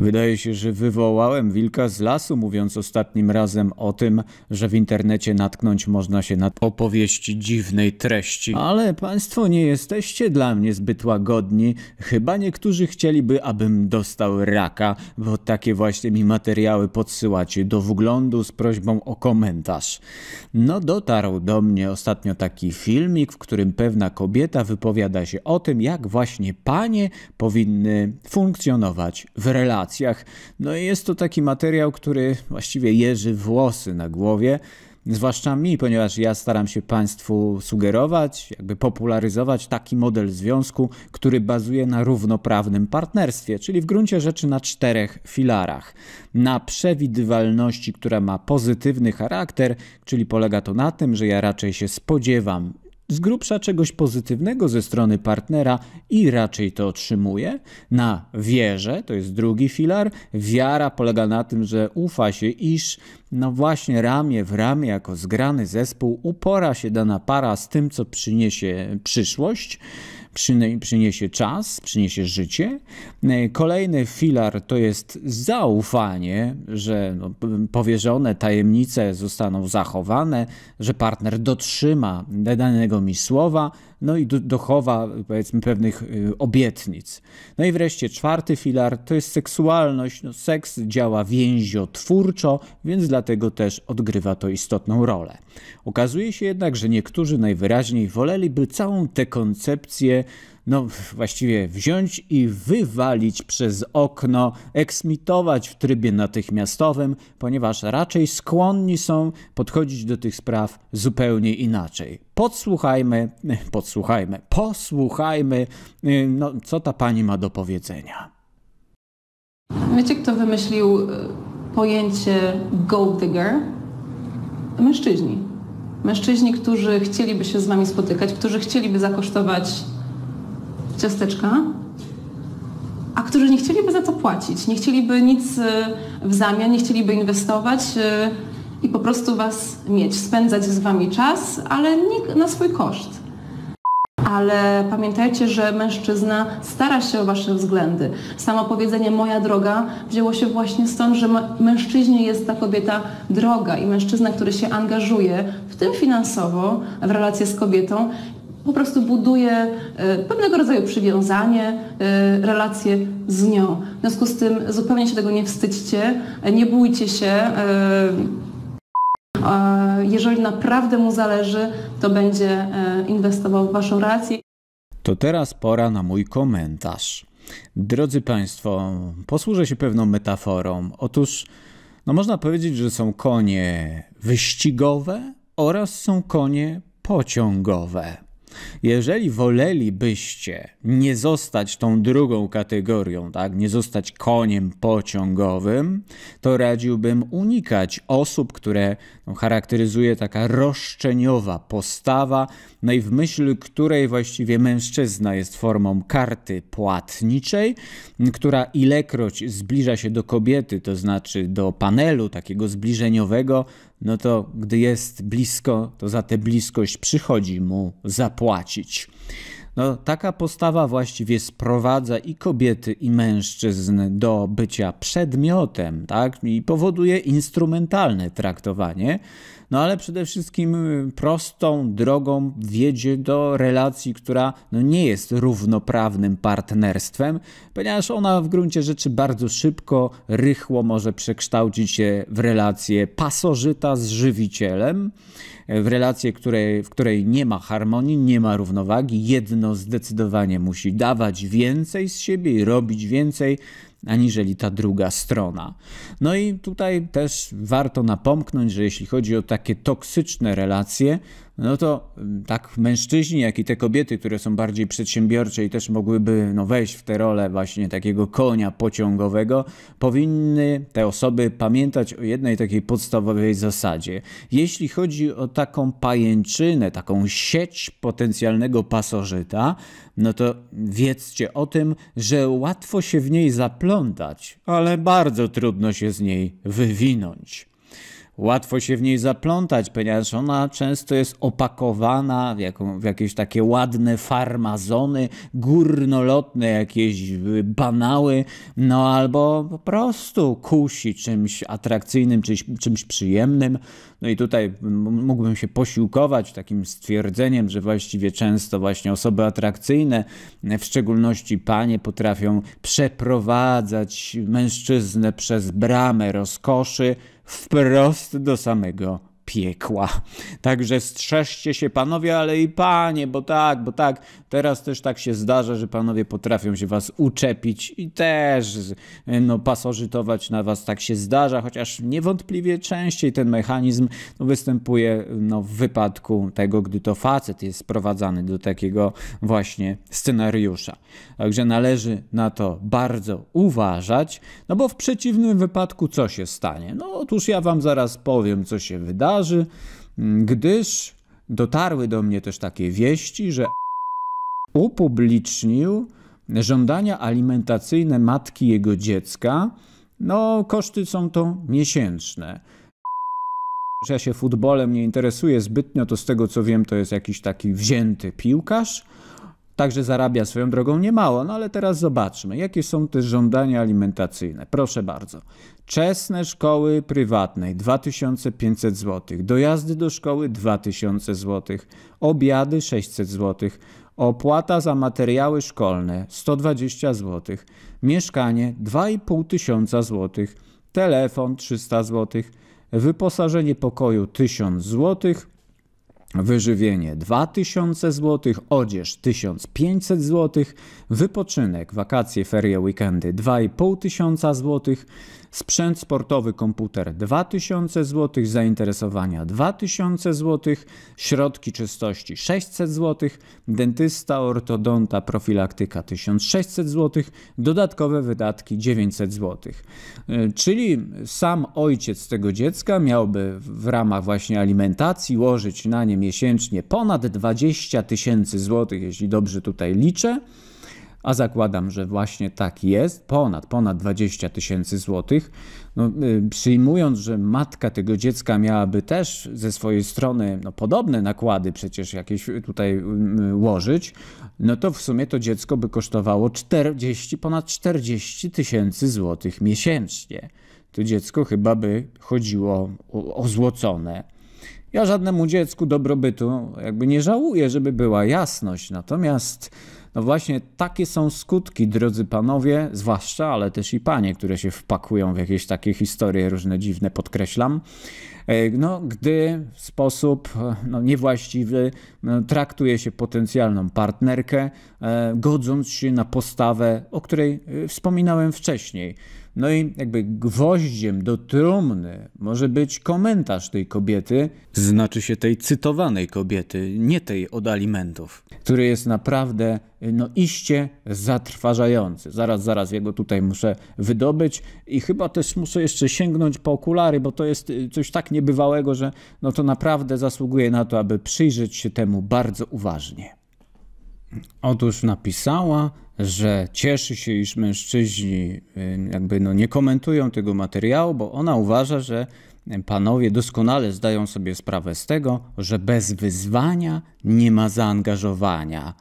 Wydaje się, że wywołałem wilka z lasu, mówiąc ostatnim razem o tym, że w internecie natknąć można się na opowieści dziwnej treści. Ale państwo nie jesteście dla mnie zbyt łagodni. Chyba niektórzy chcieliby, abym dostał raka, bo takie właśnie mi materiały podsyłacie do wglądu z prośbą o komentarz. No dotarł do mnie ostatnio taki filmik, w którym pewna kobieta wypowiada się o tym, jak właśnie panie powinny funkcjonować w relacji. No i jest to taki materiał, który właściwie jeży włosy na głowie. Zwłaszcza mi, ponieważ ja staram się Państwu sugerować, jakby popularyzować taki model związku, który bazuje na równoprawnym partnerstwie, czyli w gruncie rzeczy na czterech filarach. Na przewidywalności, która ma pozytywny charakter, czyli polega to na tym, że ja raczej się spodziewam z grubsza czegoś pozytywnego ze strony partnera i raczej to otrzymuje. Na wierze, to jest drugi filar, wiara polega na tym, że ufa się, iż no właśnie ramię w ramię jako zgrany zespół upora się dana para z tym, co przyniesie przyszłość przyniesie czas, przyniesie życie. E, kolejny filar to jest zaufanie, że no, powierzone tajemnice zostaną zachowane, że partner dotrzyma danego mi słowa, no i do, dochowa powiedzmy pewnych y, obietnic. No i wreszcie czwarty filar to jest seksualność. No, seks działa więziotwórczo, więc dlatego też odgrywa to istotną rolę. Okazuje się jednak, że niektórzy najwyraźniej woleliby całą tę koncepcję no właściwie wziąć i wywalić przez okno, eksmitować w trybie natychmiastowym, ponieważ raczej skłonni są podchodzić do tych spraw zupełnie inaczej. Podsłuchajmy, podsłuchajmy, posłuchajmy, y, no, co ta pani ma do powiedzenia. Wiecie, kto wymyślił y, pojęcie gold digger? Mężczyźni. Mężczyźni, którzy chcieliby się z nami spotykać, którzy chcieliby zakosztować ciasteczka, a którzy nie chcieliby za to płacić, nie chcieliby nic y, w zamian, nie chcieliby inwestować y, i po prostu Was mieć, spędzać z Wami czas, ale nie na swój koszt. Ale pamiętajcie, że mężczyzna stara się o Wasze względy. Samo powiedzenie moja droga wzięło się właśnie stąd, że mężczyźnie jest ta kobieta droga i mężczyzna, który się angażuje, w tym finansowo, w relacje z kobietą, po prostu buduje e, pewnego rodzaju przywiązanie, e, relacje z nią. W związku z tym zupełnie się tego nie wstydźcie, nie bójcie się. E, jeżeli naprawdę mu zależy, to będzie inwestował w Waszą rację. To teraz pora na mój komentarz. Drodzy Państwo, posłużę się pewną metaforą. Otóż, no można powiedzieć, że są konie wyścigowe oraz są konie pociągowe. Jeżeli wolelibyście nie zostać tą drugą kategorią, tak, nie zostać koniem pociągowym, to radziłbym unikać osób, które no, charakteryzuje taka roszczeniowa postawa, no i w myśl której właściwie mężczyzna jest formą karty płatniczej, która ilekroć zbliża się do kobiety, to znaczy do panelu takiego zbliżeniowego, no to gdy jest blisko, to za tę bliskość przychodzi mu zapłacić. No, taka postawa właściwie sprowadza i kobiety, i mężczyzn do bycia przedmiotem, tak? I powoduje instrumentalne traktowanie, no ale przede wszystkim y, prostą drogą wiedzie do relacji, która no, nie jest równoprawnym partnerstwem, ponieważ ona w gruncie rzeczy bardzo szybko, rychło może przekształcić się w relację pasożyta z żywicielem w relację, której, w której nie ma harmonii, nie ma równowagi. Jedno zdecydowanie musi dawać więcej z siebie i robić więcej, aniżeli ta druga strona. No i tutaj też warto napomknąć, że jeśli chodzi o takie toksyczne relacje, no to mm, tak mężczyźni, jak i te kobiety, które są bardziej przedsiębiorcze i też mogłyby no, wejść w tę rolę właśnie takiego konia pociągowego, powinny te osoby pamiętać o jednej takiej podstawowej zasadzie. Jeśli chodzi o taką pajęczynę, taką sieć potencjalnego pasożyta, no to wiedzcie o tym, że łatwo się w niej zaplątać, ale bardzo trudno się z niej wywinąć. Łatwo się w niej zaplątać, ponieważ ona często jest opakowana w, jaką, w jakieś takie ładne farmazony, górnolotne jakieś y, banały, no albo po prostu kusi czymś atrakcyjnym, czymś, czymś przyjemnym. No i tutaj mógłbym się posiłkować takim stwierdzeniem, że właściwie często właśnie osoby atrakcyjne, w szczególności panie, potrafią przeprowadzać mężczyznę przez bramę rozkoszy, wprost do samego piekła. Także strzeżcie się panowie, ale i panie, bo tak, bo tak. Teraz też tak się zdarza, że panowie potrafią się was uczepić i też no, pasożytować na was tak się zdarza, chociaż niewątpliwie częściej ten mechanizm no, występuje no, w wypadku tego, gdy to facet jest sprowadzany do takiego właśnie scenariusza. Także należy na to bardzo uważać, no bo w przeciwnym wypadku co się stanie? No otóż ja wam zaraz powiem, co się wydarzy Mm, gdyż dotarły do mnie też takie wieści, że upublicznił żądania alimentacyjne matki jego dziecka. No, koszty są to miesięczne. Ja się futbolem nie interesuję zbytnio, to z tego co wiem, to jest jakiś taki wzięty piłkarz. Także zarabia swoją drogą niemało, no ale teraz zobaczmy, jakie są te żądania alimentacyjne. Proszę bardzo. Czesne szkoły prywatnej 2500 zł, dojazdy do szkoły 2000 zł, obiady 600 zł, opłata za materiały szkolne 120 zł, mieszkanie 2500 zł, telefon 300 zł, wyposażenie pokoju 1000 zł wyżywienie 2000 zł, odzież 1500 zł, wypoczynek, wakacje, ferie, weekendy 2500 zł, sprzęt sportowy, komputer 2000 zł, zainteresowania 2000 zł, środki czystości 600 zł, dentysta, ortodonta, profilaktyka 1600 zł, dodatkowe wydatki 900 zł. E, czyli sam ojciec tego dziecka miałby w ramach właśnie alimentacji łożyć na nie miesięcznie ponad 20 tysięcy złotych, jeśli dobrze tutaj liczę a zakładam, że właśnie tak jest, ponad, ponad 20 tysięcy złotych, no, y, przyjmując, że matka tego dziecka miałaby też ze swojej strony no, podobne nakłady przecież jakieś tutaj y, łożyć, no to w sumie to dziecko by kosztowało 40, ponad 40 tysięcy złotych miesięcznie. To dziecko chyba by chodziło ozłocone. Ja żadnemu dziecku dobrobytu jakby nie żałuję, żeby była jasność, natomiast no właśnie takie są skutki, drodzy panowie, zwłaszcza, ale też i panie, które się wpakują w jakieś takie historie różne dziwne, podkreślam. E, no, gdy w sposób e, no, niewłaściwy no, traktuje się potencjalną partnerkę, e, godząc się na postawę, o której wspominałem wcześniej. No i jakby gwoździem do trumny może być komentarz tej kobiety, znaczy się tej cytowanej kobiety, nie tej od alimentów, który jest naprawdę no iście zatrważający. Zaraz, zaraz, jego tutaj muszę wydobyć i chyba też muszę jeszcze sięgnąć po okulary, bo to jest y, coś tak niebywałego, że no to naprawdę zasługuje na to, aby przyjrzeć się temu bardzo uważnie. Otóż napisała że cieszy się, iż mężczyźni y, jakby no nie komentują tego materiału, bo ona uważa, że panowie doskonale zdają sobie sprawę z tego, że bez wyzwania nie ma zaangażowania.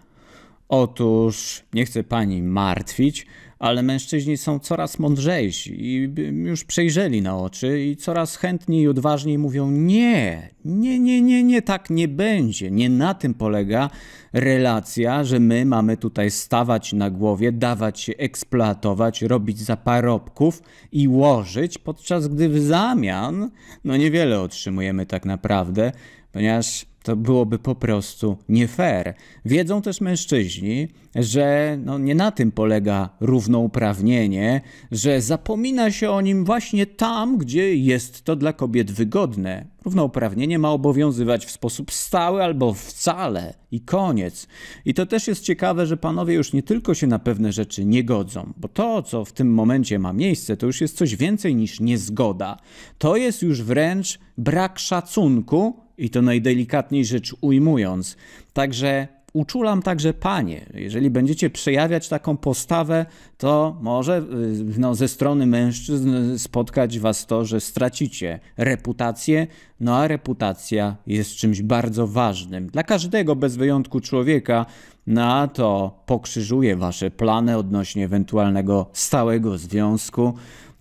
Otóż nie chcę pani martwić, ale mężczyźni są coraz mądrzejsi i już przejrzeli na oczy i coraz chętniej i odważniej mówią: Nie, nie, nie, nie, nie, tak nie będzie. Nie na tym polega relacja, że my mamy tutaj stawać na głowie, dawać się eksploatować, robić za parobków i łożyć, podczas gdy w zamian, no niewiele otrzymujemy tak naprawdę, ponieważ to byłoby po prostu nie fair. Wiedzą też mężczyźni, że no nie na tym polega równouprawnienie, że zapomina się o nim właśnie tam, gdzie jest to dla kobiet wygodne. Równouprawnienie ma obowiązywać w sposób stały albo wcale i koniec. I to też jest ciekawe, że panowie już nie tylko się na pewne rzeczy nie godzą, bo to, co w tym momencie ma miejsce, to już jest coś więcej niż niezgoda. To jest już wręcz brak szacunku i to najdelikatniej rzecz ujmując. Także uczulam także panie, jeżeli będziecie przejawiać taką postawę, to może y, no, ze strony mężczyzn y, spotkać was to, że stracicie reputację, no a reputacja jest czymś bardzo ważnym dla każdego bez wyjątku człowieka, no a to pokrzyżuje wasze plany odnośnie ewentualnego stałego związku.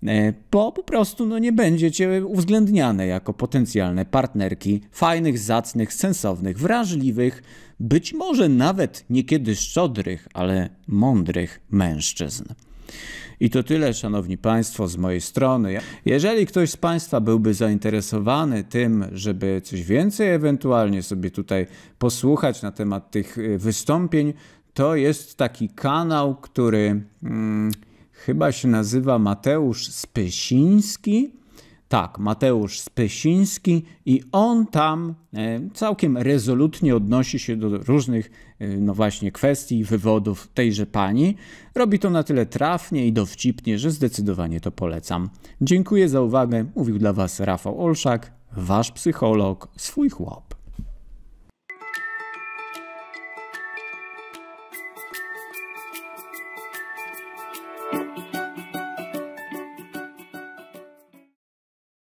E, bo po prostu no, nie będziecie uwzględniane jako potencjalne partnerki fajnych, zacnych, sensownych, wrażliwych, być może nawet niekiedy szczodrych, ale mądrych mężczyzn. I to tyle, szanowni państwo, z mojej strony. Jeżeli ktoś z państwa byłby zainteresowany tym, żeby coś więcej ewentualnie sobie tutaj posłuchać na temat tych e, wystąpień, to jest taki kanał, który. Hmm, chyba się nazywa Mateusz Spysiński. Tak, Mateusz Spysiński, i on tam e, całkiem rezolutnie odnosi się do różnych, e, no właśnie, kwestii i wywodów tejże pani. Robi to na tyle trafnie i dowcipnie, że zdecydowanie to polecam. Dziękuję za uwagę. Mówił dla Was Rafał Olszak, Wasz psycholog, swój chłop.